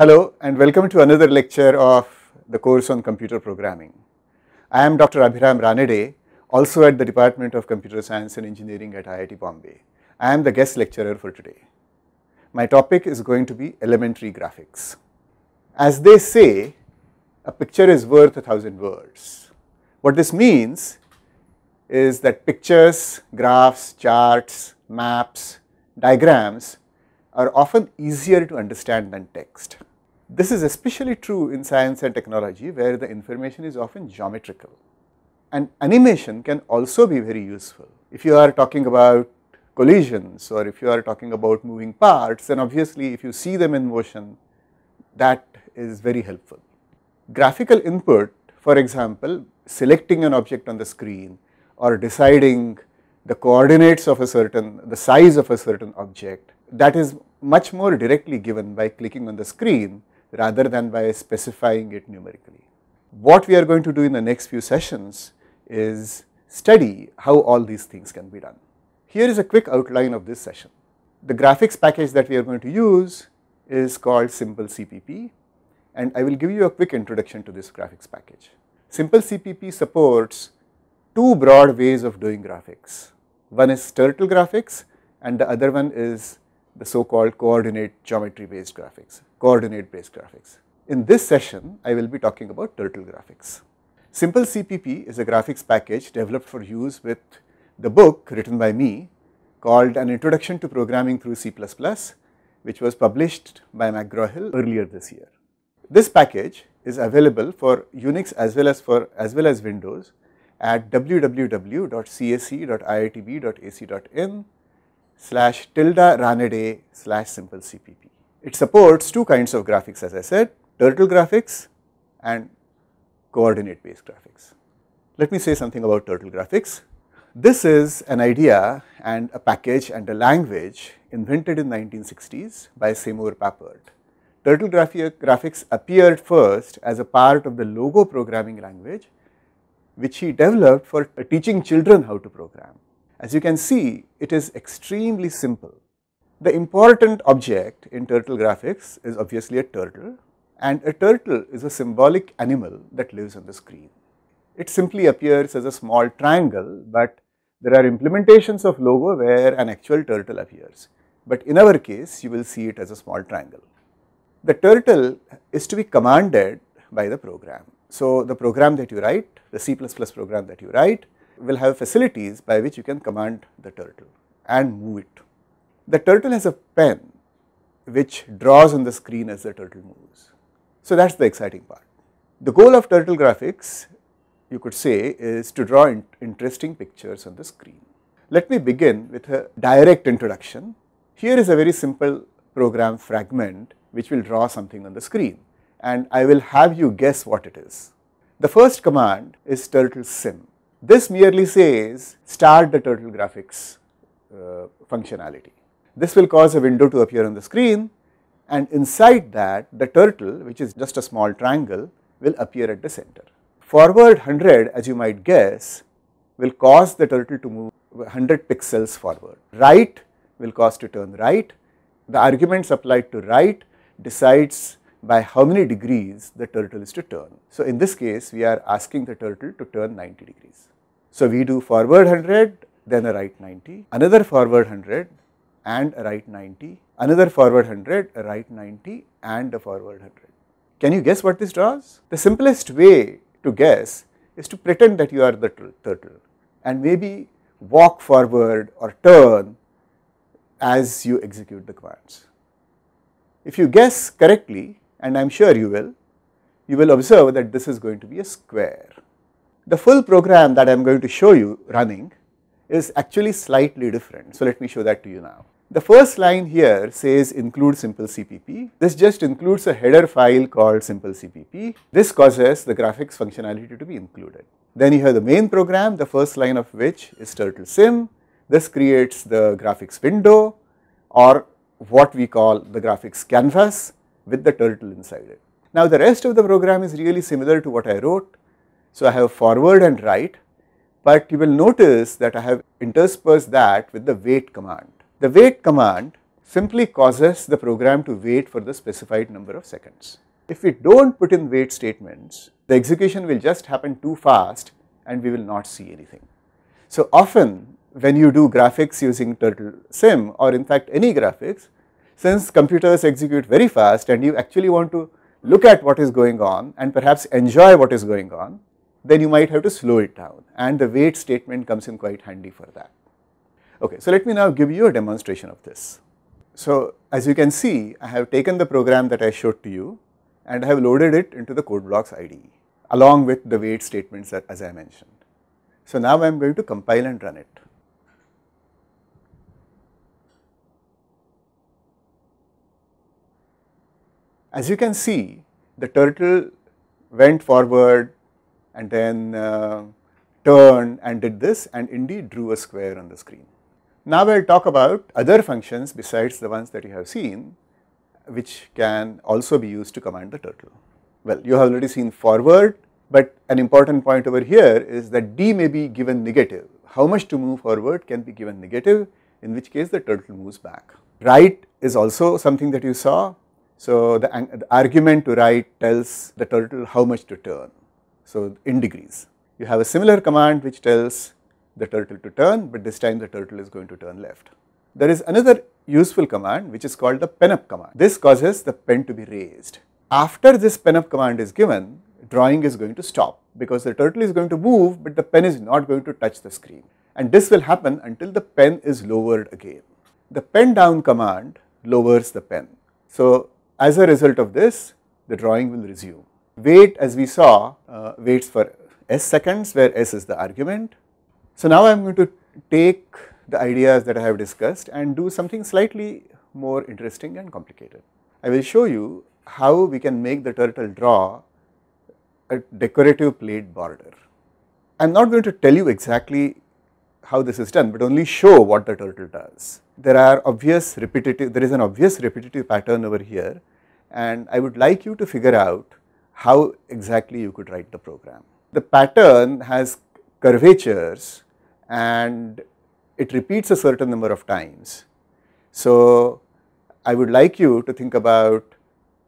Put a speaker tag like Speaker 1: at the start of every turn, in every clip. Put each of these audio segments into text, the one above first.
Speaker 1: Hello and welcome to another lecture of the course on computer programming. I am Dr. Abhiram Ranade, also at the Department of Computer Science and Engineering at IIT Bombay. I am the guest lecturer for today. My topic is going to be elementary graphics. As they say, a picture is worth a thousand words. What this means is that pictures, graphs, charts, maps, diagrams are often easier to understand than text this is especially true in science and technology where the information is often geometrical. And animation can also be very useful. If you are talking about collisions or if you are talking about moving parts, then obviously if you see them in motion, that is very helpful. Graphical input, for example, selecting an object on the screen or deciding the coordinates of a certain, the size of a certain object, that is much more directly given by clicking on the screen rather than by specifying it numerically. What we are going to do in the next few sessions is study how all these things can be done. Here is a quick outline of this session. The graphics package that we are going to use is called Simple CPP and I will give you a quick introduction to this graphics package. Simple CPP supports two broad ways of doing graphics. One is turtle graphics and the other one is the so-called coordinate geometry based graphics, coordinate based graphics. In this session, I will be talking about turtle graphics. Simple CPP is a graphics package developed for use with the book written by me called An Introduction to Programming Through C++ which was published by McGraw-Hill earlier this year. This package is available for Unix as well as for as well as Windows at www.cac.iitb.ac.in slash tilde Ranade slash simple CPP. It supports two kinds of graphics as I said, turtle graphics and coordinate based graphics. Let me say something about turtle graphics. This is an idea and a package and a language invented in 1960s by Seymour Papert. Turtle graphics appeared first as a part of the logo programming language which he developed for teaching children how to program. As you can see, it is extremely simple. The important object in turtle graphics is obviously a turtle and a turtle is a symbolic animal that lives on the screen. It simply appears as a small triangle, but there are implementations of logo where an actual turtle appears, but in our case you will see it as a small triangle. The turtle is to be commanded by the program. So, the program that you write, the C++ program that you write will have facilities by which you can command the turtle and move it. The turtle has a pen which draws on the screen as the turtle moves. So that is the exciting part. The goal of turtle graphics you could say is to draw in interesting pictures on the screen. Let me begin with a direct introduction. Here is a very simple program fragment which will draw something on the screen and I will have you guess what it is. The first command is turtle sim. This merely says start the turtle graphics uh, functionality. This will cause a window to appear on the screen and inside that the turtle which is just a small triangle will appear at the center. Forward 100 as you might guess will cause the turtle to move 100 pixels forward. Right will cause to turn right. The arguments applied to right decides by how many degrees the turtle is to turn. So, in this case we are asking the turtle to turn 90 degrees. So we do forward 100, then a right 90, another forward 100 and a right 90, another forward 100, a right 90 and a forward 100. Can you guess what this draws? The simplest way to guess is to pretend that you are the turtle and maybe walk forward or turn as you execute the commands. If you guess correctly and I am sure you will, you will observe that this is going to be a square the full program that I am going to show you running is actually slightly different. So, let me show that to you now. The first line here says include simple CPP. This just includes a header file called simple CPP. This causes the graphics functionality to be included. Then you have the main program, the first line of which is turtle sim. This creates the graphics window or what we call the graphics canvas with the turtle inside it. Now the rest of the program is really similar to what I wrote so, I have forward and right, but you will notice that I have interspersed that with the wait command. The wait command simply causes the program to wait for the specified number of seconds. If we do not put in wait statements, the execution will just happen too fast and we will not see anything. So, often when you do graphics using Turtle Sim or in fact any graphics, since computers execute very fast and you actually want to look at what is going on and perhaps enjoy what is going on, then you might have to slow it down and the wait statement comes in quite handy for that. Okay, so let me now give you a demonstration of this. So as you can see, I have taken the program that I showed to you and I have loaded it into the code blocks IDE along with the wait statements that as I mentioned. So now I am going to compile and run it. As you can see, the turtle went forward and then uh, turned and did this and indeed drew a square on the screen. Now I will talk about other functions besides the ones that you have seen which can also be used to command the turtle. Well, you have already seen forward, but an important point over here is that d may be given negative. How much to move forward can be given negative, in which case the turtle moves back. Right is also something that you saw. So, the, the argument to right tells the turtle how much to turn so in degrees. You have a similar command which tells the turtle to turn, but this time the turtle is going to turn left. There is another useful command which is called the pen up command. This causes the pen to be raised. After this pen up command is given, drawing is going to stop because the turtle is going to move, but the pen is not going to touch the screen. And this will happen until the pen is lowered again. The pen down command lowers the pen. So, as a result of this, the drawing will resume wait as we saw uh, waits for s seconds where s is the argument. So now I am going to take the ideas that I have discussed and do something slightly more interesting and complicated. I will show you how we can make the turtle draw a decorative plate border. I am not going to tell you exactly how this is done, but only show what the turtle does. There are obvious repetitive, there is an obvious repetitive pattern over here and I would like you to figure out how exactly you could write the program. The pattern has curvatures and it repeats a certain number of times. So, I would like you to think about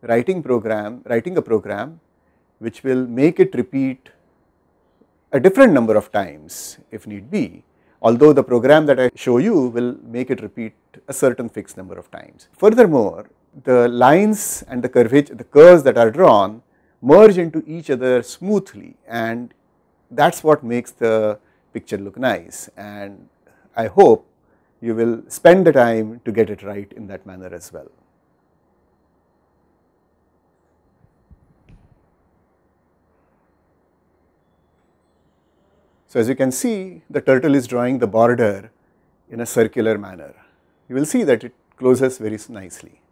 Speaker 1: writing program, writing a program which will make it repeat a different number of times if need be, although the program that I show you will make it repeat a certain fixed number of times. Furthermore, the lines and the curvature, the curves that are drawn merge into each other smoothly and that is what makes the picture look nice and I hope you will spend the time to get it right in that manner as well. So, as you can see the turtle is drawing the border in a circular manner. You will see that it closes very nicely.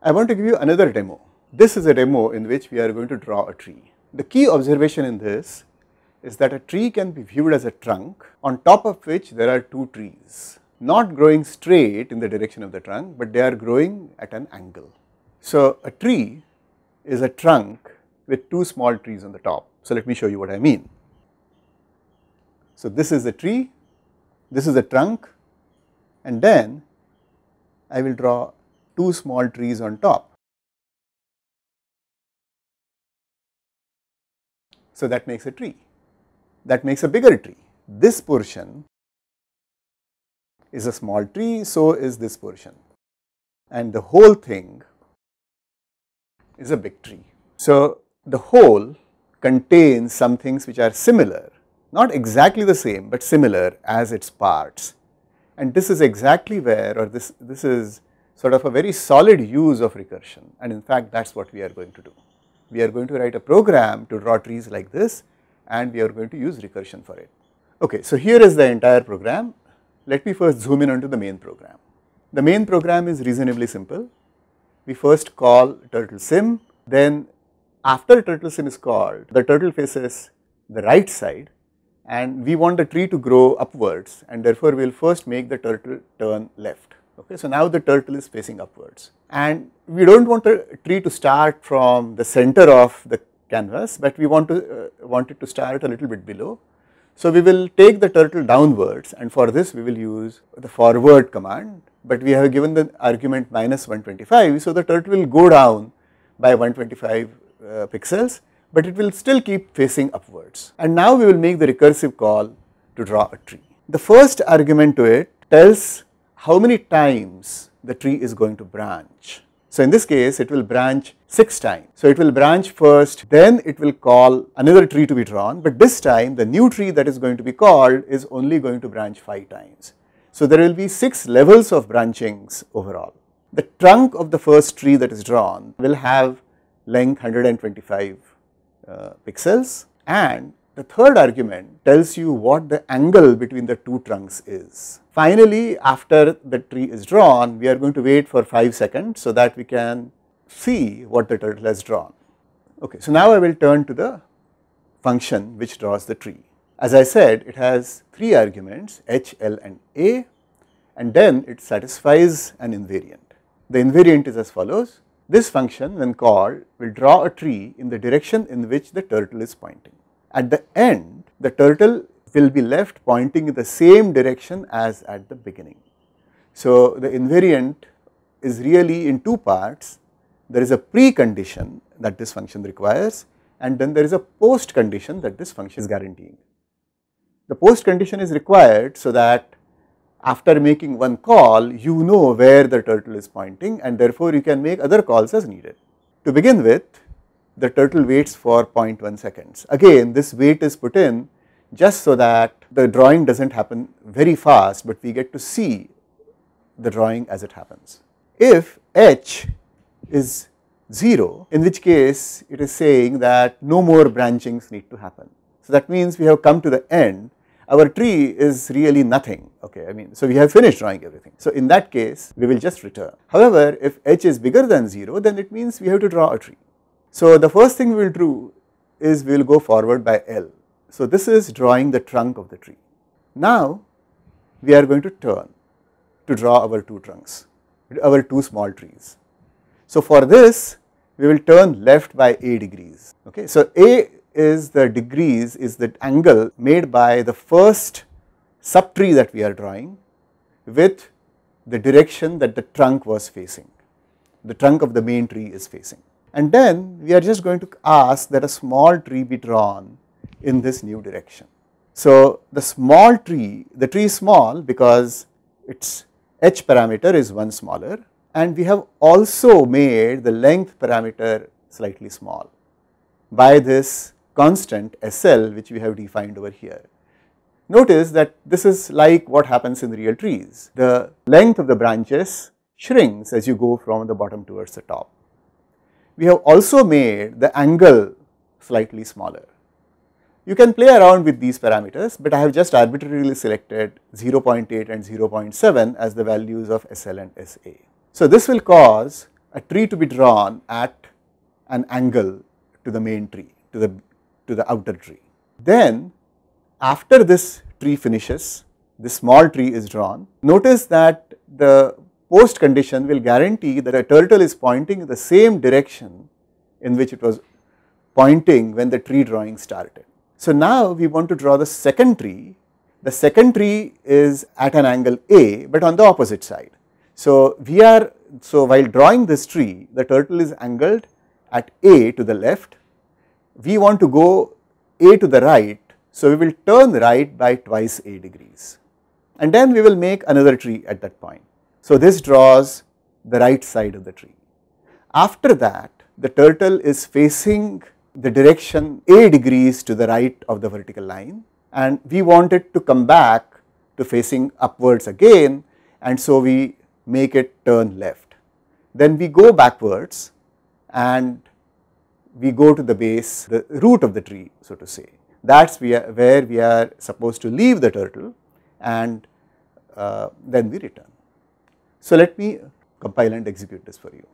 Speaker 1: I want to give you another demo. This is a demo in which we are going to draw a tree. The key observation in this is that a tree can be viewed as a trunk on top of which there are two trees not growing straight in the direction of the trunk but they are growing at an angle. So a tree is a trunk with two small trees on the top. So let me show you what I mean. So this is a tree, this is a trunk and then I will draw two small trees on top. So, that makes a tree, that makes a bigger tree. This portion is a small tree, so is this portion and the whole thing is a big tree. So, the whole contains some things which are similar, not exactly the same, but similar as its parts. And this is exactly where or this, this is sort of a very solid use of recursion and in fact that is what we are going to do we are going to write a program to draw trees like this and we are going to use recursion for it. Okay, so here is the entire program. Let me first zoom in onto the main program. The main program is reasonably simple. We first call turtle sim, then after turtle sim is called, the turtle faces the right side and we want the tree to grow upwards and therefore we will first make the turtle turn left. Okay, so now the turtle is facing upwards and we do not want the tree to start from the center of the canvas, but we want to uh, want it to start a little bit below. So we will take the turtle downwards and for this we will use the forward command, but we have given the argument minus 125. So the turtle will go down by 125 uh, pixels, but it will still keep facing upwards. And now we will make the recursive call to draw a tree. The first argument to it tells how many times the tree is going to branch. So in this case, it will branch 6 times. So it will branch first, then it will call another tree to be drawn, but this time the new tree that is going to be called is only going to branch 5 times. So there will be 6 levels of branchings overall. The trunk of the first tree that is drawn will have length 125 uh, pixels and the third argument tells you what the angle between the two trunks is. Finally, after the tree is drawn, we are going to wait for 5 seconds so that we can see what the turtle has drawn. Okay, so now I will turn to the function which draws the tree. As I said, it has three arguments h, l and a and then it satisfies an invariant. The invariant is as follows. This function when called will draw a tree in the direction in which the turtle is pointing. At the end, the turtle will be left pointing in the same direction as at the beginning. So, the invariant is really in two parts. There is a precondition that this function requires and then there is a post condition that this function is guaranteeing. The post condition is required so that after making one call you know where the turtle is pointing and therefore you can make other calls as needed. To begin with the turtle waits for 0.1 seconds. Again this wait is put in just so that the drawing does not happen very fast, but we get to see the drawing as it happens. If h is 0, in which case it is saying that no more branchings need to happen. So, that means we have come to the end, our tree is really nothing, okay, I mean, so we have finished drawing everything. So, in that case, we will just return. However, if h is bigger than 0, then it means we have to draw a tree. So, the first thing we will do is we will go forward by L. So, this is drawing the trunk of the tree. Now, we are going to turn to draw our two trunks, our two small trees. So, for this we will turn left by A degrees. Okay. So, A is the degrees is the angle made by the first subtree that we are drawing with the direction that the trunk was facing, the trunk of the main tree is facing and then we are just going to ask that a small tree be drawn in this new direction. So, the small tree, the tree is small because its h parameter is one smaller and we have also made the length parameter slightly small by this constant SL which we have defined over here. Notice that this is like what happens in real trees. The length of the branches shrinks as you go from the bottom towards the top we have also made the angle slightly smaller. You can play around with these parameters, but I have just arbitrarily selected 0.8 and 0.7 as the values of SL and SA. So, this will cause a tree to be drawn at an angle to the main tree, to the, to the outer tree. Then after this tree finishes, this small tree is drawn, notice that the post condition will guarantee that a turtle is pointing in the same direction in which it was pointing when the tree drawing started. So, now we want to draw the second tree. The second tree is at an angle A, but on the opposite side. So, we are so while drawing this tree the turtle is angled at A to the left. We want to go A to the right. So, we will turn right by twice A degrees and then we will make another tree at that point. So, this draws the right side of the tree. After that, the turtle is facing the direction A degrees to the right of the vertical line and we want it to come back to facing upwards again and so we make it turn left. Then we go backwards and we go to the base, the root of the tree so to say. That is where we are supposed to leave the turtle and uh, then we return. So, let me compile and execute this for you.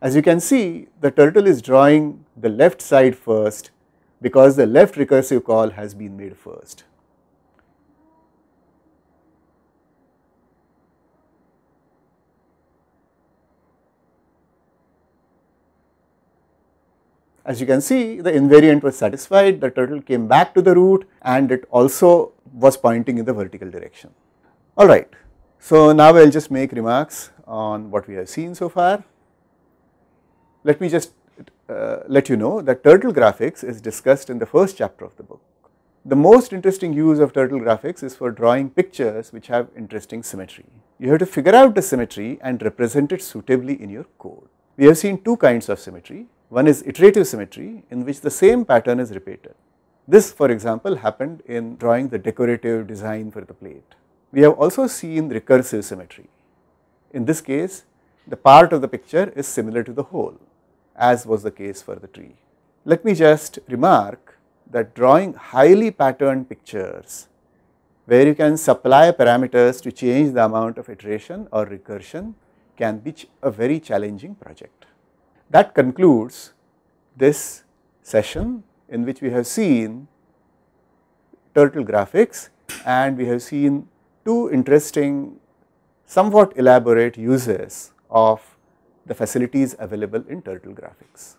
Speaker 1: As you can see, the turtle is drawing the left side first because the left recursive call has been made first. As you can see, the invariant was satisfied, the turtle came back to the root and it also was pointing in the vertical direction. Alright, so now I will just make remarks on what we have seen so far. Let me just uh, let you know that turtle graphics is discussed in the first chapter of the book. The most interesting use of turtle graphics is for drawing pictures which have interesting symmetry. You have to figure out the symmetry and represent it suitably in your code. We have seen two kinds of symmetry. One is iterative symmetry in which the same pattern is repeated. This for example happened in drawing the decorative design for the plate. We have also seen recursive symmetry. In this case the part of the picture is similar to the whole as was the case for the tree. Let me just remark that drawing highly patterned pictures where you can supply parameters to change the amount of iteration or recursion can be a very challenging project. That concludes this session in which we have seen turtle graphics and we have seen two interesting somewhat elaborate uses of the facilities available in turtle graphics.